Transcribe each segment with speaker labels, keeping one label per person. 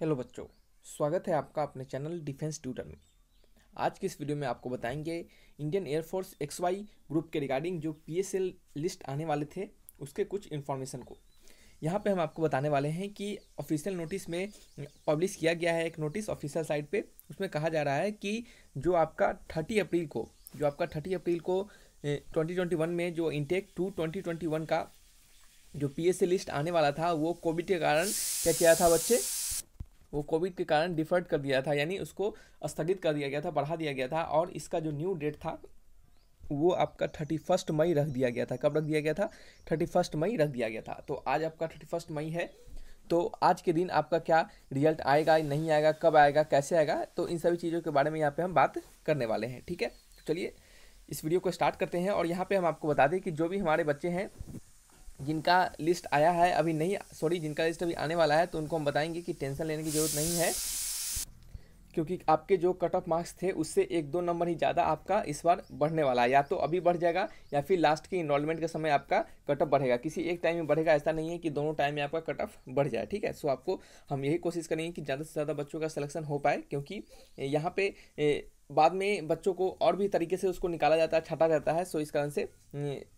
Speaker 1: hello बच्चों स्वागत है आपका अपने चैनल डिफेंस ट्यूटर में आज की इस वीडियो में आपको बताएंगे Indian air force X Y group के रिगार्डिंग जो पीएसएल लिस्ट आने वाले थे उसके कुछ इन्फॉर्मेशन को यहाँ पे हम आपको बताने वाले हैं कि ऑफिशियल नोटिस में पब्लिश किया गया है एक नोटिस ऑफिशियल साइट पर उसमें कहा जा रहा है कि जो आपका थर्टी अप्रैल को जो आपका थर्टी अप्रैल को ट्वेंटी ट्वेंटी वन में जो intake two twenty twenty one का जो पी लिस्ट आने वाला था वो कोविड के कारण क्या किया था बच्चे वो कोविड के कारण डिफर्ट कर दिया था यानी उसको स्थगित कर दिया गया था बढ़ा दिया गया था और इसका जो न्यू डेट था वो आपका थर्टी फर्स्ट मई रख दिया गया था कब रख दिया गया था थर्टी फर्स्ट मई रख दिया गया था तो आज आपका थर्टी फर्स्ट मई है तो आज के दिन आपका क्या रिजल्ट आएगा नहीं आएगा कब आएगा कैसे आएगा तो इन सभी चीज़ों के बारे में यहाँ पे हम बात करने वाले हैं ठीक है तो चलिए इस वीडियो को स्टार्ट करते हैं और यहाँ पे हम आपको बता दें कि जो भी हमारे बच्चे हैं जिनका लिस्ट आया है अभी नहीं सॉरी जिनका लिस्ट अभी आने वाला है तो उनको हम बताएंगे कि टेंशन लेने की ज़रूरत नहीं है क्योंकि आपके जो कट ऑफ मार्क्स थे उससे एक दो नंबर ही ज़्यादा आपका इस बार बढ़ने वाला है या तो अभी बढ़ जाएगा या फिर लास्ट के इनरोलमेंट के समय आपका कट ऑफ बढ़ेगा किसी एक टाइम में बढ़ेगा ऐसा नहीं है कि दोनों टाइम में आपका कट ऑफ बढ़ जाए ठीक है सो आपको हम यही कोशिश करेंगे कि ज़्यादा से ज़्यादा बच्चों का सलेक्शन हो पाए क्योंकि यहाँ पे बाद में बच्चों को और भी तरीके से उसको निकाला जाता है छाटा जाता है सो इस कारण से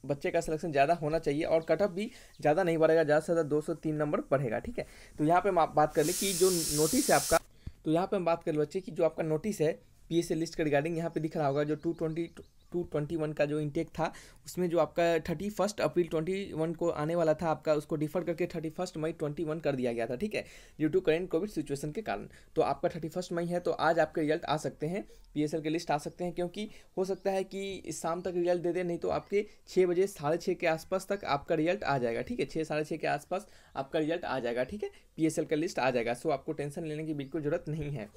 Speaker 1: बच्चे का सिलेक्शन ज़्यादा होना चाहिए और कटअप भी ज़्यादा नहीं बढ़ेगा ज़्यादा से ज़्यादा दो सौ तीन नंबर बढ़ेगा ठीक है तो यहाँ पर हम बात कर लें कि जो नोटिस है आपका तो यहाँ पर हम बात कर लें बच्चे की जो आपका नोटिस है पी लिस्ट के रिगार्डिंग यहाँ पर दिख रहा होगा जो two twenty two twenty one का जो इंटेक था उसमें जो आपका thirty first April twenty one को आने वाला था आपका उसको डिफर करके thirty first May twenty one कर दिया गया था ठीक है due to current Covid situation के कारण तो आपका थर्टी फर्स्ट मई है तो आज आपके रिजल्ट आ सकते हैं पी के लिस्ट आ सकते हैं क्योंकि हो सकता है कि शाम तक रिजल्ट दे दे नहीं तो आपके छः बजे साढ़े छः के आसपास तक आपका रिजल्ट आ जाएगा ठीक है छः साढ़े छः के आसपास आपका रिजल्ट आ जाएगा ठीक है पी का लिस्ट आ जाएगा सो आपको टेंशन लेने की बिल्कुल ज़रूरत नहीं है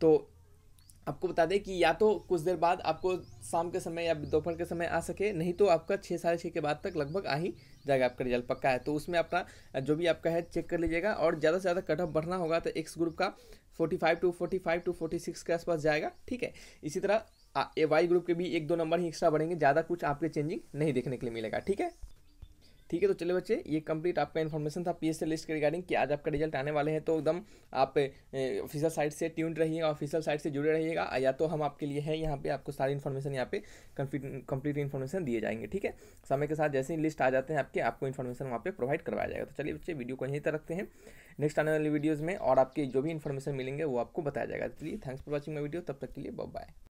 Speaker 1: तो आपको बता दें कि या तो कुछ देर बाद आपको शाम के समय या दोपहर के समय आ सके नहीं तो आपका छः साढ़े छः के बाद तक लगभग आ ही जाएगा आपका रिजल्ट पक्का है तो उसमें अपना जो भी आपका है चेक कर लीजिएगा और ज़्यादा से ज़्यादा कट ऑफ बढ़ना होगा तो एक्स ग्रुप का forty five to forty five to forty six के आसपास जाएगा ठीक है इसी तरह ए वाई ग्रुप के भी एक दो नंबर ही एक्स्ट्रा बढ़ेंगे ज़्यादा कुछ आपके चेंजिंग नहीं देखने के लिए मिलेगा ठीक है ठीक है तो चले बच्चे ये कंप्लीट आपका इन्फॉर्मेशन था पीएससी लिस्ट के रिगार्डिंग कि आज आपका रिजल्ट आने वाले हैं तो एकदम आप ऑफिशियल साइट से ट्यून रहिए ऑफिशियल साइट से जुड़े रहिएगा या तो हम आपके लिए हैं यहाँ पे आपको सारी इन्फॉर्मेशन यहाँ पे कंप्लीट इन्फॉर्मेशन दिए जाएंगे ठीक है समय के साथ जैसे ही लिस्ट आ जाते हैं आपके आपको इन्फॉर्मेशन वहाँ पर प्रोवाइड करवाया जाएगा तो चलिए बच्चे वीडियो को यहीं तरह रखते हैं नेक्स्ट आने वाली वीडियोज़ में और आपके जो भी इन्फॉर्मेशन मिलेंगे वो आपको बताया जाएगा तो चलिए thanks for watching my video तब तक के लिए बाय